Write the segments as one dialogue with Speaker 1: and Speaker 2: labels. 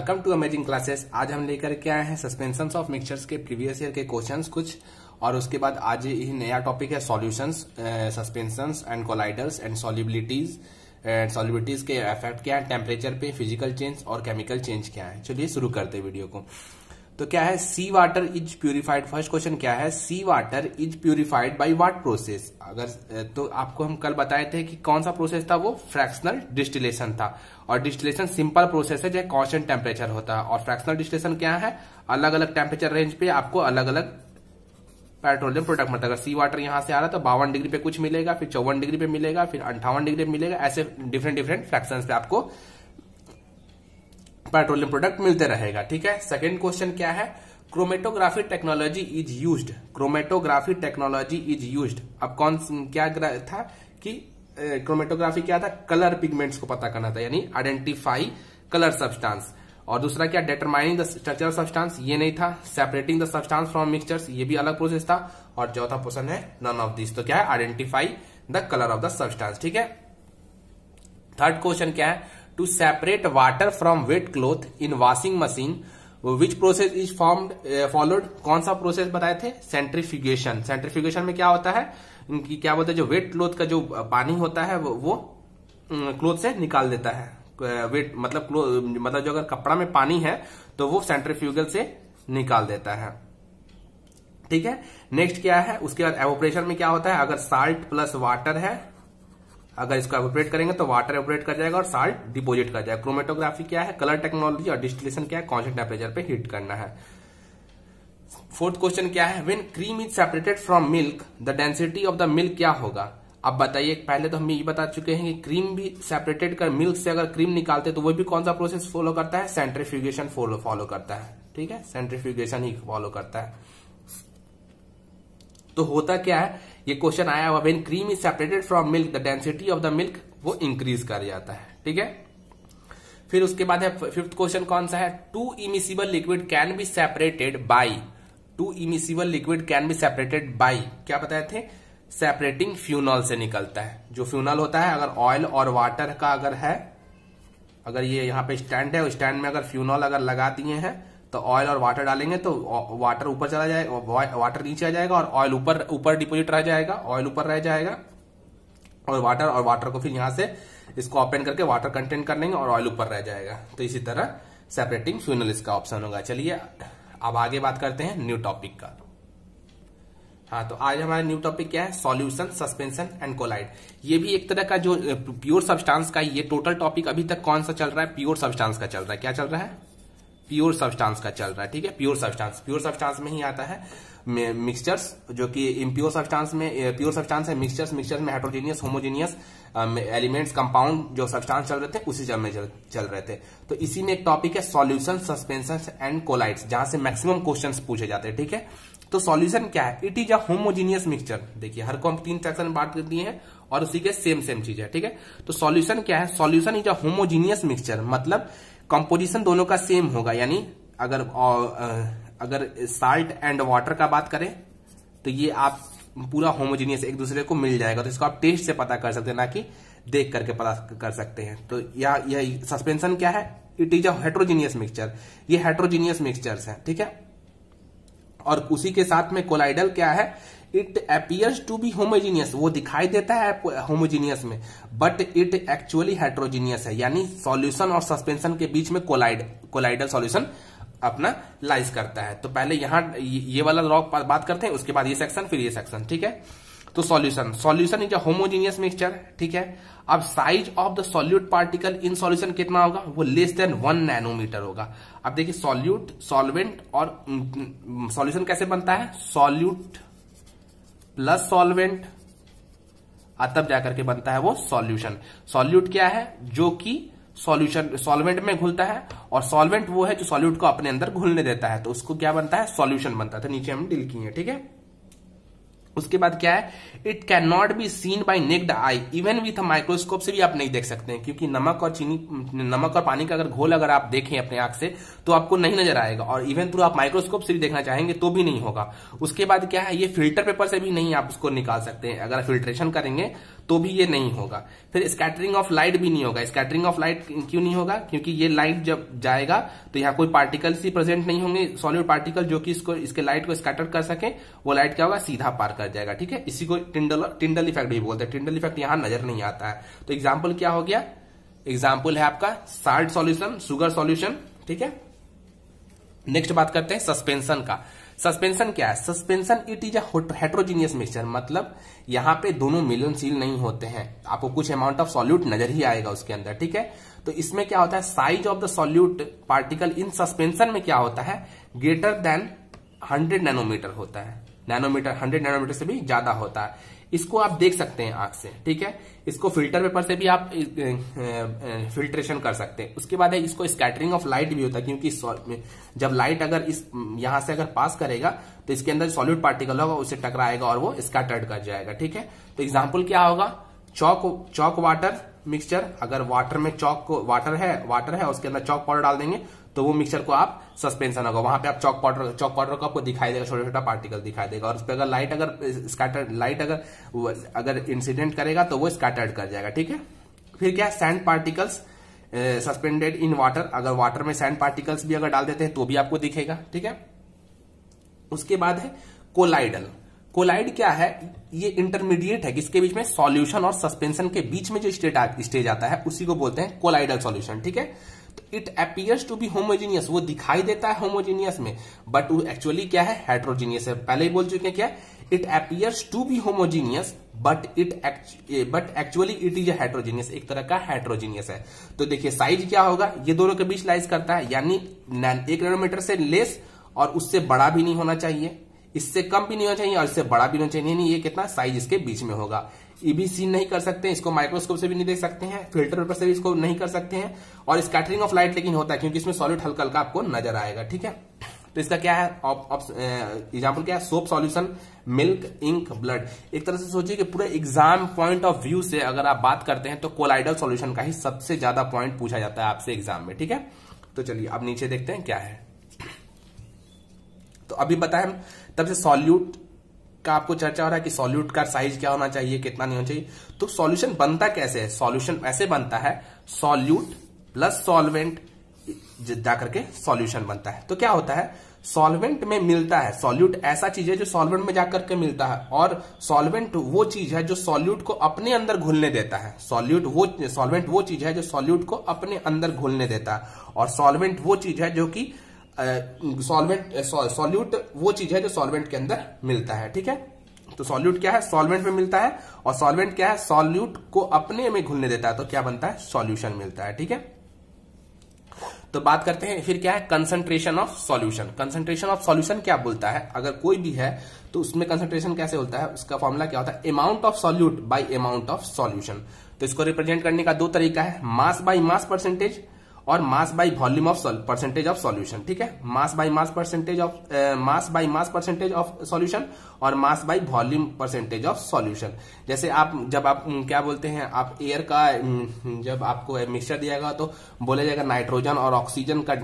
Speaker 1: welcome to amazing classes आज हम लेकर के आए हैं सस्पेंशन ऑफ मिक्सचर्स के प्रीवियस ईयर के क्वेश्चंस कुछ और उसके बाद आज ये नया टॉपिक है solutions suspension and colloids and solubilities and solubilities के इफेक्ट क्या है टेम्परेचर पे फिजिकल चेंज और केमिकल चेंज क्या है चलिए शुरू करते हैं वीडियो को तो क्या है sea water is purified first question क्या है sea water is purified by what process अगर तो आपको हम कल बताए थे कि कौन सा प्रोसेस था वो फ्रैक्शनल डिस्टिलेशन था और डिस्टिलेशन सिंपल प्रोसेस है जो कॉन्स्टेंट टेम्परेचर होता है और फ्रैक्शनल डिस्टिलेशन क्या है अलग अलग टेम्परेचर रेंज पे आपको अलग अलग पेट्रोलियम प्रोडक्ट मतलब अगर सी वाटर यहां से आ रहा है तो बावन डिग्री पे कुछ मिलेगा फिर चौवन डिग्री पे मिलेगा फिर अंठावन डिग्री पे मिलेगा ऐसे डिफरेंट डिफरेंट फ्रैक्शन पे आपको पेट्रोलियम प्रोडक्ट मिलते रहेगा ठीक है सेकेंड क्वेश्चन क्या है chromatography technology is use chromatography technology is use अब कौन क्या था कि क्रोमेटोग्राफी क्या था कलर पिगमेंट्स को पता करना था यानी आइडेंटिफाई कलर सब्सटेंस और दूसरा क्या डिटरमाइनिंग द स्ट्रक्चर सब्सटेंस ये नहीं था separating the substance from mixtures ये भी अलग प्रोसेस था और चौथा क्वेश्चन है नन ऑफ दिस तो क्या है identify the colour of the substance ठीक है थर्ड क्वेश्चन क्या है to separate water from wet cloth in washing machine which process is form followed कौन सा प्रोसेस बताए थे सेंट्रीफ्यूगेशन सेंट्रीफ्यूगेशन में क्या होता है इनकी क्या बोलते हैं जो वेट क्लोथ का जो पानी होता है वो, वो क्लोथ से निकाल देता है वेट मतलब मतलब जो अगर कपड़ा में पानी है तो वो सेंट्रीफ्यूगल से निकाल देता है ठीक है नेक्स्ट क्या है उसके बाद एवोपरेशन में क्या होता है अगर साल्ट प्लस वाटर है अगर इसको ऑपरेट करेंगे तो वाटर ऑपरेट कर जाएगा और साल्ट डिपोजिट कर जाएगा क्रोमेटोग्राफी क्या है कलर टेक्नोलॉजी और डिस्टिलेशन क्या है कॉन्सेंट टेम्परेचर पे हीट करना है फोर्थ क्वेश्चन क्या है when cream is separated from milk the density of the milk क्या होगा अब बताइए पहले तो हम ये बता चुके हैं कि क्रीम भी सेपरेटेड कर मिल्क से अगर क्रीम निकालते तो वो भी कौन सा प्रोसेस फॉलो करता है सेंट्रीफ्यूगेशन फॉलो फॉलो करता है ठीक है सेंट्रीफ्यूगेशन ही फॉलो करता है तो होता क्या है ये क्वेश्चन आया हुआ when cream is separated from milk the density of the milk वो इंक्रीज कर जाता है ठीक है फिर उसके बाद है फिफ्थ क्वेश्चन कौन सा है two immiscible liquid can be separated by two immiscible liquid can be separated by क्या बताए थे सेपरेटिंग फ्यूनॉल से निकलता है जो फ्यूनॉल होता है अगर ऑयल और वाटर का अगर है अगर ये यहाँ पे स्टैंड है स्टैंड में अगर फ्यूनॉल अगर लगा दिए हैं तो ऑयल और वाटर डालेंगे तो वाटर ऊपर चला जाएगा वाटर नीचे आ जाएगा और ऑयल ऊपर ऊपर डिपोजिट रह जाएगा ऑयल ऊपर रह जाएगा और वाटर और वाटर को फिर यहां से इसको ओपन करके वाटर कंटेंट कर लेंगे और ऑयल ऊपर रह जाएगा तो इसी तरह सेपरेटिंग फ्यूनल इसका ऑप्शन होगा चलिए अब आगे बात करते हैं न्यू टॉपिक का हाँ तो आज हमारा न्यू टॉपिक क्या है सॉल्यूशन सस्पेंशन एंड कोलाइड ये भी एक तरह का जो प्योर सब्सटेंस का ये टोटल टॉपिक अभी तक कौन सा चल रहा है प्योर सब्सटेंस का चल रहा है क्या चल रहा है प्योर सब्सटेंस का चल रहा है ठीक है प्योर सब्सटेंस प्योर सब्सटेंस में ही आता है मिक्सचर्स जो कि इम्प्योर सब्सटेंस में प्योर सब्सटेंस है मिक्सचर्स मिक्सचर्स में हाइड्रोजीनियस होमोजीनियस एलिमेंट्स कंपाउंड जो सब्सटेंस चल रहे थे उसी जब में चल रहे थे तो इसी में एक टॉपिक है सॉल्यूशन सस्पेंशन एंड कोलाइड्स जहां से मैक्सिमम क्वेश्चन पूछे जाते हैं ठीक है तो सॉल्यूशन क्या है it is a homogeneous mixture देखिए हर को हम तीन सेक्शन में बात करती है और उसी के सेम सेम चीज है ठीक है तो सॉल्यूशन क्या है solution is a homogeneous mixture मतलब कंपोजिशन दोनों का सेम होगा यानी अगर अगर साल्ट एंड वाटर का बात करें तो ये आप पूरा होमोजीनियस एक दूसरे को मिल जाएगा तो इसको आप टेस्ट से पता कर सकते हैं ना कि देख करके पता कर सकते हैं तो या यह सस्पेंशन क्या है इट इज अट्रोजीनियस मिक्सचर ये हेट्रोजीनियस मिक्सचर्स है ठीक है और उसी के साथ में कोलाइडल क्या है it appears to be homogeneous वो दिखाई देता है होमोजीनियस में बट इट एक्चुअली हाइड्रोजीनियस है यानी सॉल्यूशन और सस्पेंशन के बीच में कोलाइड कोलाइडल सॉल्यूशन अपना लाइज करता है तो पहले यहाँ ये वाला रॉक बात करते हैं उसके बाद ये सेक्शन फिर ये सेक्शन ठीक है तो solution solution is a homogeneous mixture ठीक है अब size of the solute particle in solution कितना होगा वो लेस देन वन नैनोमीटर होगा अब देखिए सॉल्यूट सॉल्वेंट और सॉल्यूशन हम्म, हम्म, कैसे बनता है सॉल्यूट प्लस सॉल्वेंट तब जाकर के बनता है वो सॉल्यूशन सॉल्यूट क्या है जो कि सॉल्यूशन सॉल्वेंट में घुलता है और सॉल्वेंट वो है जो सॉल्यूट को अपने अंदर घुलने देता है तो उसको क्या बनता है सॉल्यूशन बनता है तो नीचे हम डील किए ठीक है उसके बाद क्या है it can not be seen by naked eye even with microscope से भी आप नहीं देख सकते हैं क्योंकि नमक और चीनी नमक और पानी का अगर घोल अगर आप देखें अपने आंख से तो आपको नहीं नजर आएगा और इवन थ्रू आप माइक्रोस्कोप से भी देखना चाहेंगे तो भी नहीं होगा उसके बाद क्या है ये फिल्टर पेपर से भी नहीं आप उसको निकाल सकते हैं अगर फिल्ट्रेशन करेंगे तो भी ये नहीं होगा फिर स्कैटरिंग ऑफ लाइट भी नहीं होगा स्कैटरिंग ऑफ लाइट क्यों नहीं होगा क्योंकि ये लाइट जब जाएगा तो यहाँ कोई पार्टिकल्स ही प्रेजेंट नहीं होंगे सॉलिड पार्टिकल जो कि इसको इसके लाइट को स्कैटर कर सके वो लाइट क्या होगा सीधा पार कर जाएगा ठीक है इसी को टिंडल टिंडल इफेक्ट भी बोलते हैं टिंडल इफेक्ट यहां नजर नहीं आता है तो एग्जाम्पल क्या हो गया एग्जाम्पल है आपका साल्ट सोल्यूशन सुगर सोल्यूशन ठीक है नेक्स्ट बात करते हैं सस्पेंशन का सस्पेंशन क्या है suspension it is heterogeneous mixture मतलब यहाँ पे दोनों मिलन सील नहीं होते हैं आपको कुछ अमाउंट ऑफ सॉल्यूट नजर ही आएगा उसके अंदर ठीक है तो इसमें क्या होता है size of the solute particle in suspension में क्या होता है ग्रेटर देन हंड्रेड नैनोमीटर होता है नैनोमीटर हंड्रेड नैनोमीटर से भी ज्यादा होता है इसको आप देख सकते हैं आंख से ठीक है इसको फिल्टर पेपर से भी आप फिल्ट्रेशन कर सकते हैं उसके बाद है इसको स्कैटरिंग ऑफ लाइट भी होता है क्योंकि जब लाइट अगर इस यहां से अगर पास करेगा तो इसके अंदर सॉलिड पार्टिकल होगा उसे टकराएगा और वो स्कैटर्ड कर जाएगा ठीक है तो एग्जाम्पल क्या होगा चौक चौक वाटर मिक्सचर अगर वाटर में चौक वाटर है वाटर है उसके अंदर चौक पाउडर डाल देंगे तो वो मिक्सर को आप सस्पेंशन होगा वहां पे आप चौक पाउडर चौक पाउडर को आपको दिखाई देगा छोटा छोटा पार्टिकल दिखाई देगा और उस पर अगर लाइट अगर स्कैटर्ड लाइट अगर अगर इंसिडेंट करेगा तो वो स्कैटर्ड कर जाएगा ठीक है फिर क्या sand particles suspended in water अगर वाटर में सैंड पार्टिकल्स भी अगर डाल देते हैं तो भी आपको दिखेगा ठीक है उसके बाद है कोलाइडल कोलाइड क्या है ये इंटरमीडिएट है किसके बीच में सॉल्यूशन और सस्पेंशन के बीच में जो स्टेट स्टेज आता है उसी को बोलते हैं कोलाइडल सॉल्यूशन ठीक है it appears to be homogeneous वो दिखाई देता है होमोजीनियस में बट वो एक्चुअली क्या है हेट्रोजीनियस है पहले ही बोल चुके हैं क्या it appears to be homogeneous but it but actually it is heterogeneous एक तरह का हाइड्रोजीनियस है तो देखिए साइज क्या होगा ये दोनों के बीच लाइज करता है यानी एक नैनोमीटर से लेस और उससे बड़ा भी नहीं होना चाहिए इससे कम भी नहीं होना चाहिए और इससे बड़ा भी नहीं होना चाहिए नहीं ये कितना साइज इसके बीच में होगा ईबी e सीन नहीं कर सकते इसको माइक्रोस्कोप से भी नहीं देख सकते हैं फिल्टर पर से भी इसको नहीं कर सकते हैं और स्कैटरिंग ऑफ लाइट लेकिन होता है क्योंकि इसमें सॉलिड हल्का हल्का आपको नजर आएगा ठीक है तो इसका क्या है एग्जाम्पल क्या है soap solution milk ink blood एक तरह से सोचिए कि पूरे एग्जाम पॉइंट ऑफ व्यू से अगर आप बात करते हैं तो कोलाइडल सॉल्यूशन का ही सबसे ज्यादा पॉइंट पूछा जाता है आपसे एग्जाम में ठीक है तो चलिए अब नीचे देखते हैं क्या है तो अभी बताए हम तब से सॉल्यूट का आपको चर्चा हो रहा है कि सॉल्यूट का साइज क्या होना चाहिए कितना नहीं होना चाहिए तो सॉल्यूशन बनता कैसे है सॉल्यूशन ऐसे बनता है सॉल्यूट प्लस सॉल्वेंट जाकर करके सॉल्यूशन बनता है तो क्या होता है सॉल्वेंट में मिलता है सॉल्यूट ऐसा चीज है जो सॉल्वेंट में जाकर के मिलता है और सॉल्वेंट वो चीज है जो सॉल्यूट को अपने अंदर घुलने देता है सॉल्यूट वो सॉल्वेंट वो चीज है जो सॉल्यूट को अपने अंदर घुलने देता है और सॉल्वेंट वो चीज है जो कि सॉल्वेंट सॉल्यूट वो चीज है जो सॉल्वेंट के अंदर मिलता है ठीक है तो सॉल्यूट क्या है सॉल्वेंट में मिलता है और सॉल्वेंट क्या है सॉल्यूट को अपने में घुलने देता है तो क्या बनता है सॉल्यूशन मिलता है ठीक है तो बात करते हैं फिर क्या है concentration of solution concentration of solution क्या बोलता है अगर कोई भी है तो उसमें कंसंट्रेशन कैसे होता है उसका फॉर्मूला क्या होता है amount of solute by amount of solution तो इसको रिप्रेजेंट करने का दो तरीका है मास बाय मास परसेंटेज और mass by volume of percentage of solution ठीक है mass by mass percentage of mass by mass percentage of solution और mass by volume percentage of solution जैसे आप जब आप क्या बोलते हैं आप एयर का जब आपको मिक्सचर दिया जाएगा तो बोला जाएगा नाइट्रोजन और ऑक्सीजन का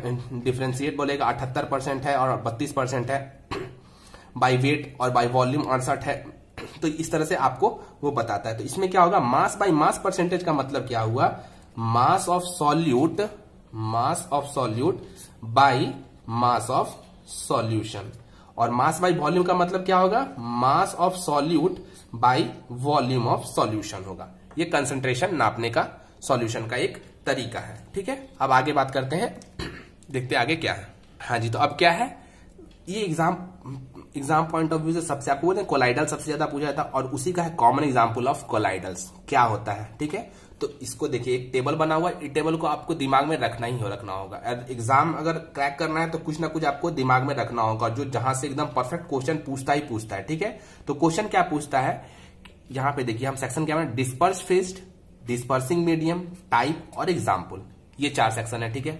Speaker 1: डिफ्रेंशिएट बोलेगा अठहत्तर परसेंट है और बत्तीस परसेंट है बाई वेट और बाई वॉल्यूम अड़सठ है तो इस तरह से आपको वो बताता है तो इसमें क्या होगा मास बाय मास परसेंटेज का मतलब क्या हुआ mass of solute mass of solute by mass of solution और मास बाय वॉल्यूम का मतलब क्या होगा mass of solute by volume of solution होगा ये कंसंट्रेशन नापने का सॉल्यूशन का एक तरीका है ठीक है अब आगे बात करते हैं देखते आगे क्या है हाँ जी तो अब क्या है ये exam exam point of view से सबसे आपको बोलते हैं कोलाइडल सबसे ज्यादा पूछा जाता है और उसी का है कॉमन एग्जाम्पल ऑफ कोलाइडल्स क्या होता है ठीक है तो इसको देखिए एक टेबल बना हुआ है टेबल को आपको दिमाग में रखना ही हो रखना होगा एग्जाम अगर क्रैक करना है तो कुछ ना कुछ आपको दिमाग में रखना होगा जो जहां से एकदम परफेक्ट क्वेश्चन पूछता ही पूछता है ठीक है तो क्वेश्चन क्या पूछता है यहां पे देखिए हम सेक्शन क्या बना disperse phase dispersing medium type और एग्जाम्पल ये चार सेक्शन है ठीक है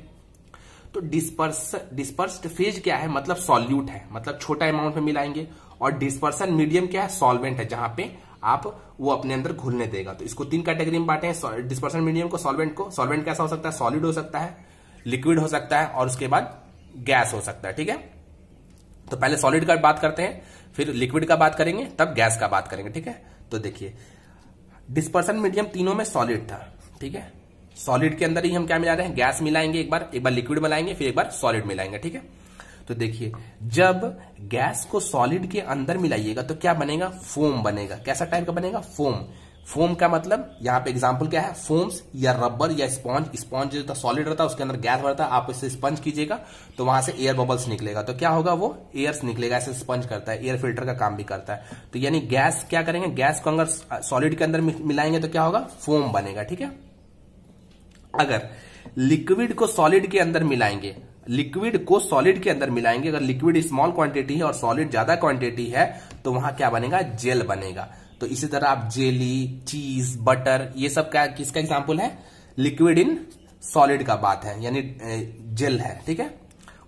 Speaker 1: तो डिस्पर्स डिस्पर्स्ड फेज क्या है मतलब सॉल्यूट है मतलब छोटा अमाउंट में मिलाएंगे और डिस्पर्सन मीडियम क्या है सॉल्वेंट है जहां पे आप वो अपने अंदर घुलने देगा तो इसको तीन कैटेगरी में बांटे डिस्पर्सन मीडियम को सॉल्वेंट को सॉल्वेंट कैसा हो सकता है सॉलिड हो सकता है लिक्विड हो सकता है और उसके बाद गैस हो सकता है ठीक है तो पहले सॉलिड का बात करते हैं फिर लिक्विड का बात करेंगे तब गैस का बात करेंगे ठीक है तो देखिए डिस्पर्सन मीडियम तीनों में सॉलिड था ठीक है सॉलिड के अंदर ही हम क्या मिला रहे हैं गैस मिलाएंगे एक बार एक बार लिक्विड मिलाएंगे फिर एक बार सॉलिड मिलाएंगे ठीक है तो देखिए जब गैस को सॉलिड के अंदर मिलाइएगा तो क्या बनेगा फोम बनेगा कैसा टाइप का बनेगा फोम फोम का मतलब यहाँ पे एग्जाम्पल क्या है फोम्स या रबर या स्पॉन्ज स्पॉन्ज जो सॉलिड रहता है उसके अंदर गैस भरता है आप इसे स्पंज कीजिएगा तो वहां से एयर बबल्स निकलेगा तो क्या होगा वो एयर्स निकलेगा ऐसे स्पंज करता है एयर फिल्टर का काम भी करता है तो यानी गैस क्या करेंगे गैस को अगर सॉलिड के अंदर मिलाएंगे तो क्या होगा फोम बनेगा ठीक है अगर लिक्विड को सॉलिड के अंदर मिलाएंगे लिक्विड को सॉलिड के अंदर मिलाएंगे अगर लिक्विड स्मॉल क्वांटिटी है और सॉलिड ज्यादा क्वांटिटी है तो वहां क्या बनेगा जेल बनेगा तो इसी तरह आप जेली चीज बटर ये सब क्या किसका एग्जाम्पल है लिक्विड इन सॉलिड का बात है यानी जेल है ठीक है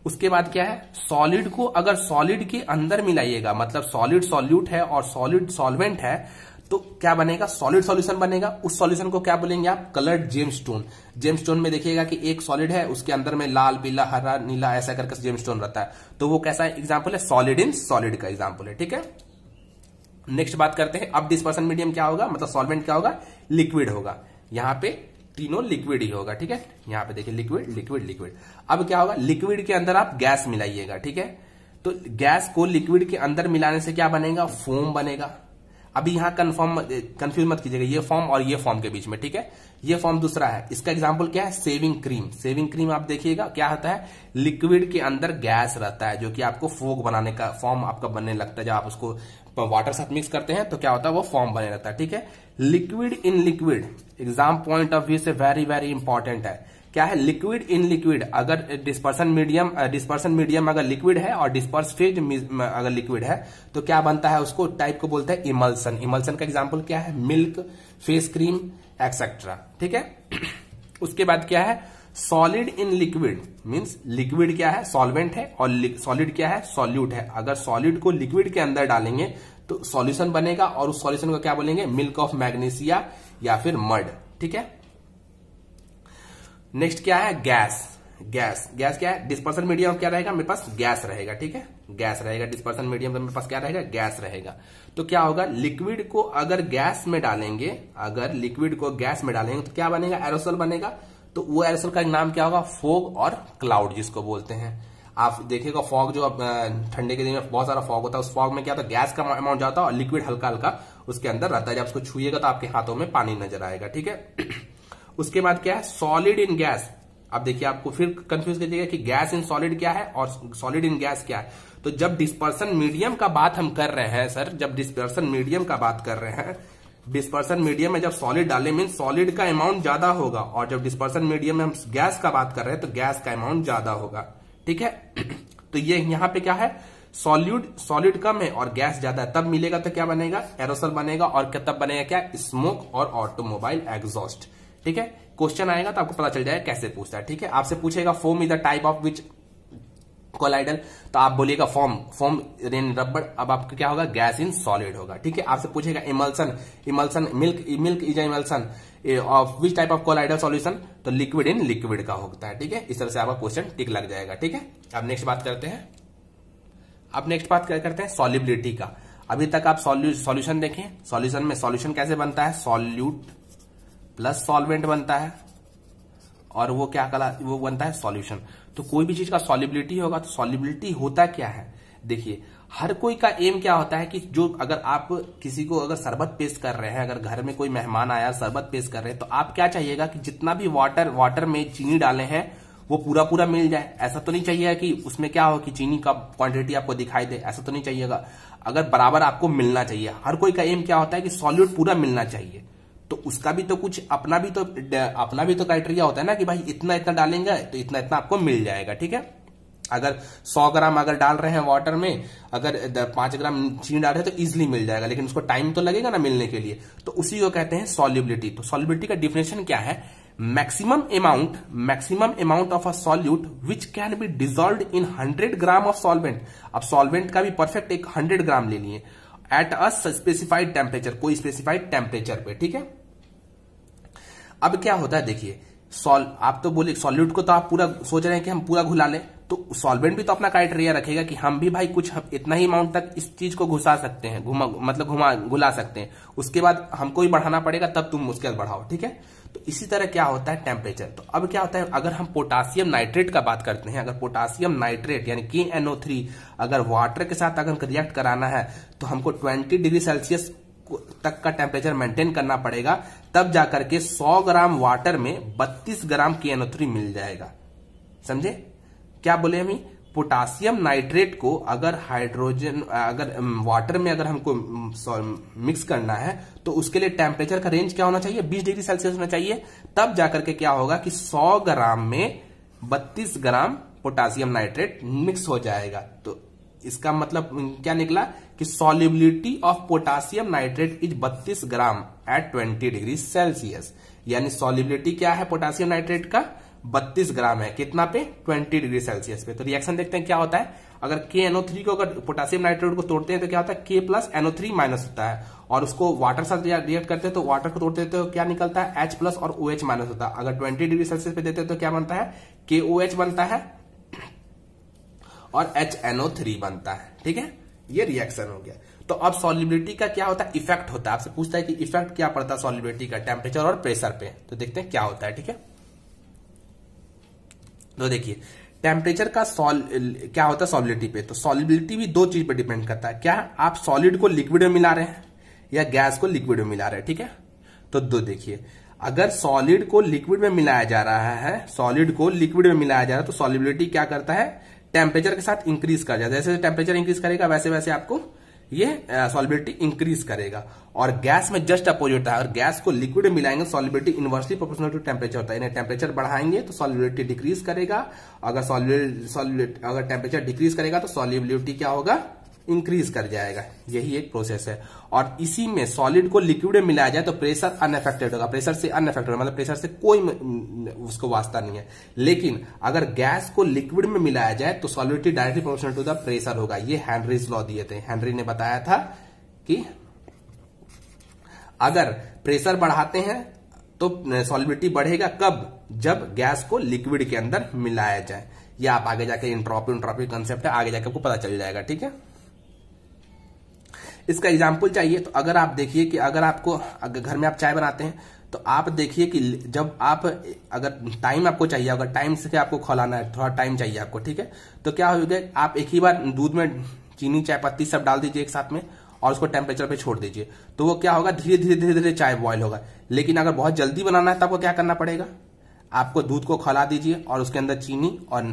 Speaker 1: उसके बाद क्या है सॉलिड को अगर सॉलिड के अंदर मिलाइएगा मतलब सॉलिड सॉल्यूट है और सॉलिड सॉल्वेंट है तो क्या बनेगा सॉलिड सॉल्यूशन बनेगा उस सॉल्यूशन को क्या बोलेंगे आप coloured gem stone gem stone में देखिएगा कि एक सॉलिड है उसके अंदर में लाल पीला हरा नीला ऐसा करके जेम स्टोन रहता है तो वो कैसा एग्जाम्पल है सॉलिड इन सॉलिड का एग्जाम्पल है ठीक है नेक्स्ट बात करते हैं अब डिस्पर्सन मीडियम क्या होगा मतलब सॉल्वेंट क्या होगा लिक्विड होगा यहाँ पे तीनों लिक्विड ही होगा ठीक है यहाँ पे देखिए लिक्विड लिक्विड लिक्विड अब क्या होगा लिक्विड के अंदर आप गैस मिलाइएगा ठीक है तो गैस को लिक्विड के अंदर मिलाने से क्या बनेगा फोम बनेगा अभी यहां कन्फर्म कंफ्यूज मत कीजिएगा ये फॉर्म और ये फॉर्म के बीच में ठीक है ये फॉर्म दूसरा है इसका एग्जाम्पल क्या है सेविंग क्रीम सेविंग क्रीम आप देखिएगा क्या होता है लिक्विड के अंदर गैस रहता है जो कि आपको फोग बनाने का फॉर्म आपका बनने लगता है जब आप उसको वाटर साथ मिक्स करते हैं तो क्या होता है वो फॉर्म बने रहता है ठीक है liquid in liquid exam point of view से वेरी वेरी इंपॉर्टेंट है क्या है लिक्विड इन लिक्विड अगर डिस्पर्सन मीडियम डिस्पर्सन मीडियम अगर लिक्विड है और डिस्पर्स फेज अगर लिक्विड है तो क्या बनता है उसको टाइप को बोलते हैं इमल्सन इमल्सन का एग्जाम्पल क्या है मिल्क फेस क्रीम एक्सेट्रा ठीक है उसके बाद क्या है solid in liquid means liquid क्या है सॉल्वेंट है और सॉलिड क्या है सॉल्यूट है अगर सॉलिड को लिक्विड के अंदर डालेंगे तो सॉल्यूशन बनेगा और उस सॉल्यूशन को क्या बोलेंगे मिल्क ऑफ मैग्नेशिया या फिर मड ठीक है नेक्स्ट क्या है गैस गैस गैस क्या है डिस्पर्सन मीडियम क्या रहेगा मेरे पास गैस रहेगा ठीक है गैस रहेगा डिस्पर्सन मीडियम मेरे पास क्या रहेगा गैस रहेगा तो क्या होगा लिक्विड को अगर गैस में डालेंगे अगर लिक्विड को गैस में डालेंगे तो क्या बनेगा एरोसोल बनेगा तो वो एरोसोल का नाम क्या होगा फोग और क्लाउड जिसको बोलते हैं आप देखिएगा फॉग जो ठंडे के दिन में बहुत सारा फॉग होता है उस फॉग में क्या होता है गैस का अमाउंट जाता है और लिक्विड हल्का हल्का उसके अंदर रहता है जब उसको छुएगा तो आपके हाथों में पानी नजर आएगा ठीक है उसके बाद क्या है सॉलिड इन गैस अब देखिए आपको फिर कंफ्यूज कीजिएगा कि गैस इन सॉलिड क्या है और सॉलिड इन गैस क्या है तो जब डिस्पर्सन मीडियम का बात हम कर रहे हैं सर जब डिस्पर्सन मीडियम का बात कर रहे हैं डिस्पर्सन मीडियम में जब सॉलिड डाले मीन सॉलिड का अमाउंट ज्यादा होगा और जब डिस्पर्सन मीडियम में हम गैस का बात कर रहे हैं तो गैस का अमाउंट ज्यादा होगा ठीक है तो ये यहाँ पे क्या है सॉल्यूड सॉलिड कम है और गैस ज्यादा है तब मिलेगा तो क्या बनेगा एरोसल बनेगा और तब बनेगा क्या स्मोक और ऑटोमोबाइल एग्जॉस्ट ठीक है क्वेश्चन आएगा तो आपको पता चल जाएगा कैसे पूछता है ठीक है आपसे पूछेगा foam is the type of which colloidal तो आप बोलिएगा फॉर्म फॉर्म रेन रबड़ अब आपको क्या होगा गैस इन सॉलिड होगा ठीक है आपसे पूछेगा emulsion emulsion milk milk is emulsion of which type of colloidal solution तो लिक्विड इन लिक्विड का होता है ठीक है इस तरह से आपका क्वेश्चन टिक लग जाएगा ठीक है अब नेक्स्ट बात करते हैं अब नेक्स्ट बात करते हैं सॉलिबिलिटी का अभी तक आप सॉल्यूशन देखें सॉल्यूशन में सॉल्यूशन कैसे बनता है सॉल्यूट प्लस सॉल्वेंट बनता है और वो क्या कला वो बनता है सॉल्यूशन तो कोई भी चीज का सॉलिबिलिटी होगा तो सॉलिबिलिटी होता क्या है देखिए हर कोई का एम क्या होता है कि जो अगर आप किसी को अगर शरबत पेश कर रहे हैं अगर घर में कोई मेहमान आया शरबत पेश कर रहे हैं तो आप क्या चाहिएगा कि जितना भी वाटर वाटर में चीनी डाले हैं वो पूरा पूरा मिल जाए ऐसा तो नहीं चाहिए कि उसमें क्या हो कि चीनी का क्वांटिटी आपको दिखाई दे ऐसा तो नहीं चाहिएगा अगर बराबर आपको मिलना चाहिए हर कोई का एम क्या होता है कि सॉल्यूट पूरा मिलना चाहिए तो उसका भी तो कुछ अपना भी तो अपना भी तो क्राइटेरिया होता है ना कि भाई इतना इतना डालेंगे तो इतना इतना आपको मिल जाएगा ठीक है अगर 100 ग्राम अगर डाल रहे हैं वाटर में अगर पांच ग्राम चीनी डाल रहे हैं तो इजिली मिल जाएगा लेकिन उसको टाइम तो लगेगा ना मिलने के लिए तो उसी को कहते हैं सॉल्युबिलिटी तो सॉल्युबिलिटी का डिफिनेशन क्या है maximum amount maximum amount of a solute which can be dissolve in hundred gram of solvent अब सॉल्वेंट का भी परफेक्ट एक हंड्रेड ग्राम ले लिए एट अ स्पेसिफाइड टेम्परेचर कोई स्पेसिफाइड टेम्परेचर पे ठीक है अब क्या होता है देखिए सॉल आप तो बोले सॉल्यूट को तो आप पूरा सोच रहे हैं कि हम पूरा घुला लें तो सॉल्वेंट भी तो अपना क्राइटेरिया रखेगा कि हम भी भाई कुछ इतना ही अमाउंट तक इस चीज को घुसा सकते हैं घुमा मतलब घुमा घुला सकते हैं उसके बाद हमको ही बढ़ाना पड़ेगा तब तुम उसके बाद बढ़ाओ ठीक है तो इसी तरह क्या होता है टेम्परेचर तो अब क्या होता है अगर हम पोटासियम नाइट्रेट का बात करते हैं अगर पोटासियम नाइट्रेट यानी के अगर वाटर के साथ अगर रिएक्ट कराना है तो हमको ट्वेंटी डिग्री सेल्सियस तक का टेम्परेचर मेंटेन करना पड़ेगा तब जाकर के 100 ग्राम वाटर में 32 ग्राम के एनोथ्री मिल जाएगा समझे क्या बोले हमें पोटासियम नाइट्रेट को अगर हाइड्रोजन अगर वाटर में अगर हमको मिक्स करना है तो उसके लिए टेम्परेचर का रेंज क्या होना चाहिए 20 डिग्री सेल्सियस होना चाहिए तब जाकर के क्या होगा कि 100 ग्राम में 32 ग्राम पोटासियम नाइट्रेट मिक्स हो जाएगा तो इसका मतलब क्या निकला कि solubility of potassium nitrate is 32 gram at 20 degree Celsius यानी सॉलिबिलिटी क्या है पोटासियम नाइट्रेट का 32 ग्राम है कितना पे 20 डिग्री सेल्सियस पे तो रिएक्शन देखते हैं क्या होता है अगर के एनओ थ्री को अगर पोटासियम नाइट्रेट को तोड़ते हैं तो क्या होता है के प्लस एनओ थ्री माइनस होता है और उसको वाटर साथ रिएक्ट करते हैं तो वाटर को तोड़ते हैं तो क्या निकलता है एच प्लस और ओ OH एच माइनस होता है अगर ट्वेंटी डिग्री सेल्सियस पे देते हैं तो क्या बनता है के ओ OH एच बनता है और थ्री बनता है ठीक है ये रिएक्शन हो गया तो अब सॉलिबिलिटी का क्या होता है इफेक्ट होता है आपसे पूछता है कि इफेक्ट क्या पड़ता है सॉलिबिलिटी का टेम्परेचर और प्रेशर पे तो देखते हैं क्या होता है ठीक है तो देखिए टेम्परेचर का सॉल क्या होता है सॉलिबिलिटी पे तो सॉलिबिलिटी भी दो चीज पे डिपेंड करता है क्या आप सॉलिड को लिक्विड में मिला रहे हैं या गैस को लिक्विड में मिला रहे हैं ठीक है तो दो देखिए अगर सॉलिड को लिक्विड में मिलाया जा रहा है सॉलिड को लिक्विड में मिलाया जा रहा है तो सॉलिबिलिटी क्या करता है टेम्परेचर के साथ इंक्रीज कर जाए जैसे टेम्परेचर इंक्रीज करेगा वैसे वैसे आपको ये सॉलिबिलिटी इंक्रीज करेगा और गैस में जस्ट अपोजिट है और गैस को लिक्विड मिलाएंगे solubility inversely proportional to temperature होता है यानी टेम्परेचर बढ़ाएंगे तो सॉलिबिलिटी डिक्रीज करेगा अगर सॉलिबिलिटी अगर टेम्परेचर डिक्रीज करेगा तो सॉलिबिलिटी क्या होगा इंक्रीज कर जाएगा यही एक प्रोसेस है और इसी में सॉलिड को लिक्विड में मिलाया जाए तो प्रेशर अनएफेक्टेड होगा प्रेशर से अनएफेक्टेड होगा मतलब प्रेशर से कोई उसको वास्ता नहीं है लेकिन अगर गैस को लिक्विड में मिलाया जाए तो solidity directly proportional to the pressure होगा ये हैनरीज लॉ दिए थे हेनरी ने बताया था कि अगर प्रेशर बढ़ाते हैं तो सॉलिबिलिटी बढ़ेगा कब जब गैस को लिक्विड के अंदर मिलाया जाए या आप आगे जाके इंट्रॉपी इंट्रॉपी कंसेप्ट है आगे जाके आपको पता चल जाएगा ठीक है इसका एग्जाम्पल चाहिए तो अगर आप देखिए कि अगर आपको अगर घर में आप चाय बनाते हैं तो आप देखिए कि जब आप अगर टाइम आपको चाहिए अगर टाइम से आपको खोलाना है थोड़ा टाइम चाहिए आपको ठीक है तो क्या हो गया आप एक ही बार दूध में चीनी चाय पत्ती सब डाल दीजिए एक साथ में और उसको टेम्परेचर पे छोड़ दीजिए तो वो क्या होगा धीरे धीरे धीरे धीरे चाय बॉयल होगा लेकिन अगर बहुत जल्दी बनाना है तब वो क्या करना पड़ेगा आपको दूध को खोला दीजिए और उसके अंदर चीनी और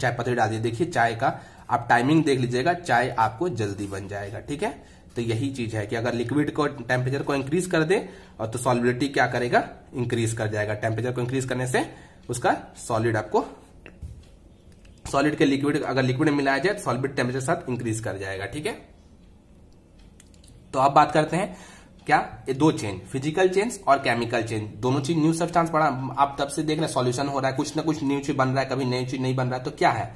Speaker 1: चाय पत्ती डाल दीजिए देखिए चाय का आप टाइमिंग देख लीजिएगा चाय आपको जल्दी बन जाएगा ठीक है तो यही चीज है कि अगर लिक्विड को टेम्परेचर को इंक्रीज कर दे और तो सॉलिबिलिटी क्या करेगा इंक्रीज कर जाएगा टेम्परेचर को इंक्रीज करने से उसका सॉलिड आपको सॉलिड के लिक्विड अगर लिक्विड में मिलाया जाए तो सॉलिड टेम्परेचर साथ इंक्रीज कर जाएगा ठीक है तो आप बात करते हैं क्या ये दो चेंज फिजिकल चेंज और केमिकल चेंज दोनों चीज न्यू सब्सटेंस पढ़ा आप तब से देख रहे हैं सॉल्यूशन हो रहा है कुछ ना कुछ न्यू चीज बन रहा है कभी नई चीज नहीं बन रहा है तो क्या है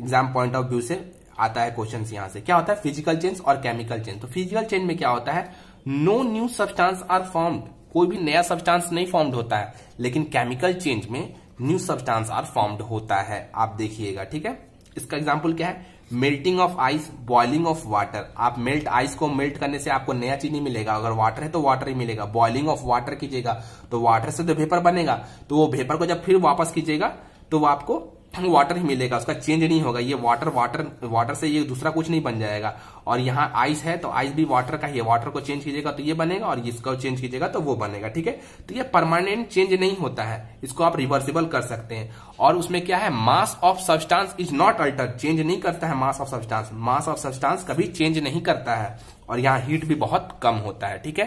Speaker 1: एग्जाम पॉइंट ऑफ व्यू से आता है क्वेश्चन यहां से क्या होता है फिजिकल चेंज और केमिकल चेंज तो फिजिकल चेंज में क्या होता है no new substance are formed कोई भी नया सब्सटेंस नहीं फॉर्म्ड होता है लेकिन केमिकल चेंज में न्यू सब्सटेंस आर फॉर्म्ड होता है आप देखिएगा ठीक है इसका एग्जाम्पल क्या है melting of ice boiling of water आप मेल्ट आइस को मेल्ट करने से आपको नया चीज नहीं मिलेगा अगर वाटर है तो वाटर ही मिलेगा बॉइलिंग ऑफ वाटर कीजिएगा तो वाटर से तो वेपर बनेगा तो वो वेपर को जब फिर वापस कीजिएगा तो वो आपको वाटर ही मिलेगा उसका चेंज नहीं होगा ये वाटर वाटर वाटर से ये दूसरा कुछ नहीं बन जाएगा और यहाँ आइस है तो आइस भी वाटर का ही है वाटर को चेंज कीजिएगा तो ये बनेगा और इसको चेंज कीजिएगा तो वो बनेगा ठीक है तो ये परमानेंट चेंज नहीं होता है इसको आप रिवर्सिबल कर सकते हैं और उसमें क्या है mass of substance is not alter change नहीं करता है mass of substance mass of substance कभी चेंज नहीं करता है और यहाँ हीट भी बहुत कम होता है ठीक है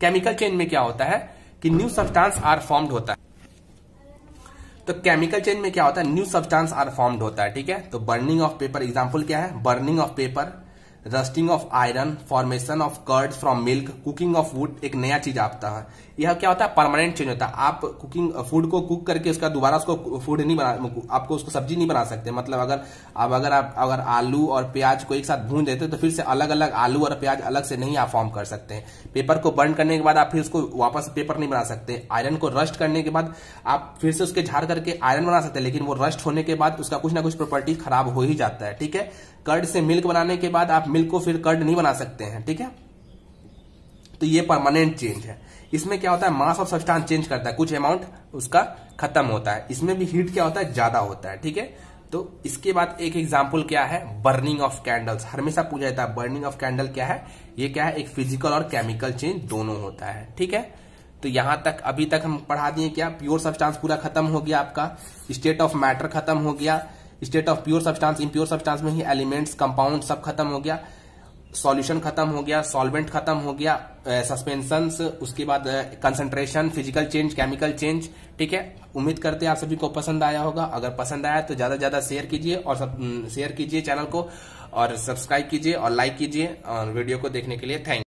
Speaker 1: केमिकल चेंज में क्या होता है कि न्यू सब्सटांस आर फॉर्म्ड होता है तो केमिकल चेंज में क्या होता है न्यू सब्सटेंस आर फॉर्म्ड होता है ठीक है तो बर्निंग ऑफ पेपर एग्जाम्पल क्या है burning of paper rusting of iron formation of curd from milk cooking of wood एक नया चीज आता है यह क्या होता है परमानेंट चेंज होता है आप कुकिंग फूड को कुक करके उसका दोबारा उसको फूड नहीं बना आपको उसको सब्जी नहीं बना सकते मतलब अगर आप अगर आप अगर आलू और प्याज को एक साथ भून देते तो फिर से अलग अलग आलू और प्याज अलग से नहीं आप फॉर्म कर सकते हैं पेपर को बर्न करने के बाद आप फिर उसको वापस पेपर नहीं बना सकते आयरन को रस्ट करने के बाद आप फिर से उसके झाड़ करके आयरन बना सकते हैं लेकिन वो रस्ट होने के बाद उसका कुछ ना कुछ प्रॉपर्टी खराब हो ही जाता है ठीक है कर्ड से मिल्क बनाने के बाद आप मिल्क को फिर कर्ड नहीं बना सकते हैं ठीक है तो ये परमानेंट चेंज है इसमें क्या होता है मास ऑफ सब्सटेंस चेंज करता है कुछ अमाउंट उसका खत्म होता है इसमें भी हीट क्या होता है ज्यादा होता है ठीक है तो इसके बाद एक एग्जाम्पल क्या है बर्निंग ऑफ कैंडल्स हमेशा पूछा जाता है बर्निंग ऑफ कैंडल क्या है ये क्या है एक फिजिकल और केमिकल चेंज दोनों होता है ठीक है तो यहां तक अभी तक हम पढ़ा दिए क्या प्योर सब्सटेंस पूरा खत्म हो गया आपका स्टेट ऑफ मैटर खत्म हो गया state of pure substance pure substance में ही एलिमेंट्स कंपाउंड सब खत्म हो गया सॉल्यूशन खत्म हो गया सॉल्वेंट खत्म हो गया सस्पेंशन उसके बाद concentration physical change chemical change ठीक है उम्मीद करते हैं आप सभी को पसंद आया होगा अगर पसंद आया तो ज्यादा ज्यादा शेयर कीजिए और शेयर कीजिए चैनल को और सब्सक्राइब कीजिए और लाइक कीजिए और वीडियो को देखने के लिए थैंक